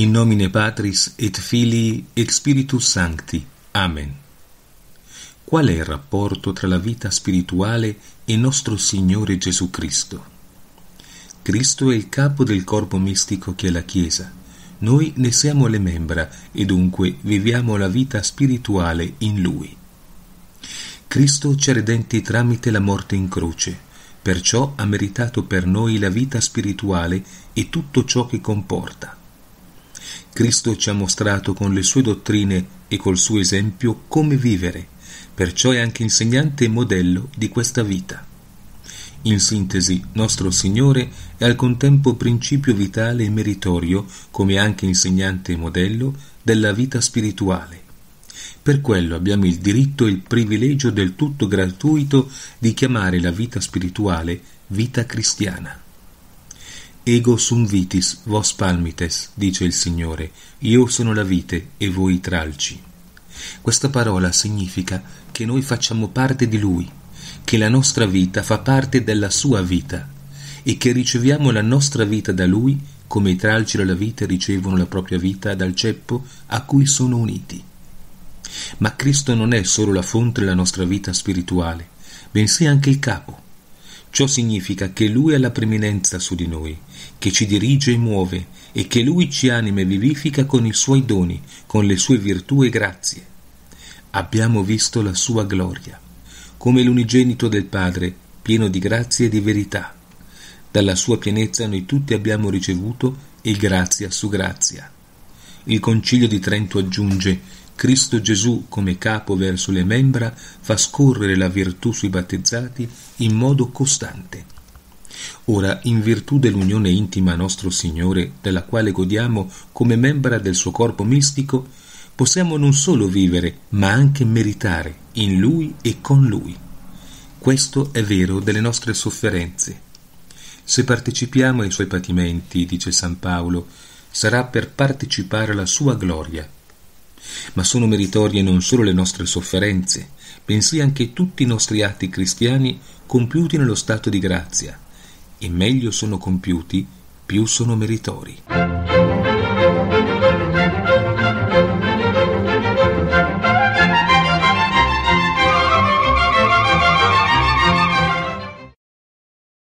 In nomine Patris et Filii et Spiritus Sancti. Amen. Qual è il rapporto tra la vita spirituale e nostro Signore Gesù Cristo? Cristo è il capo del corpo mistico che è la Chiesa. Noi ne siamo le membra e dunque viviamo la vita spirituale in Lui. Cristo ci ha redenti tramite la morte in croce, perciò ha meritato per noi la vita spirituale e tutto ciò che comporta Cristo ci ha mostrato con le sue dottrine e col suo esempio come vivere, perciò è anche insegnante e modello di questa vita. In sintesi, nostro Signore è al contempo principio vitale e meritorio, come anche insegnante e modello, della vita spirituale. Per quello abbiamo il diritto e il privilegio del tutto gratuito di chiamare la vita spirituale vita cristiana. Ego sum vitis, vos palmites, dice il Signore, io sono la vite e voi i tralci. Questa parola significa che noi facciamo parte di Lui, che la nostra vita fa parte della sua vita e che riceviamo la nostra vita da Lui come i tralci della vite ricevono la propria vita dal ceppo a cui sono uniti. Ma Cristo non è solo la fonte della nostra vita spirituale, bensì anche il capo, Ciò significa che Lui ha la preminenza su di noi, che ci dirige e muove, e che Lui ci anima e vivifica con i Suoi doni, con le Sue virtù e grazie. Abbiamo visto la Sua gloria, come l'unigenito del Padre, pieno di grazie e di verità. Dalla Sua pienezza noi tutti abbiamo ricevuto e grazia su grazia. Il Concilio di Trento aggiunge Cristo Gesù come capo verso le membra fa scorrere la virtù sui battezzati in modo costante. Ora, in virtù dell'unione intima a nostro Signore, della quale godiamo come membra del suo corpo mistico, possiamo non solo vivere, ma anche meritare in Lui e con Lui. Questo è vero delle nostre sofferenze. Se partecipiamo ai suoi patimenti, dice San Paolo, sarà per partecipare alla sua gloria ma sono meritorie non solo le nostre sofferenze, bensì anche tutti i nostri atti cristiani compiuti nello stato di grazia. E meglio sono compiuti, più sono meritori.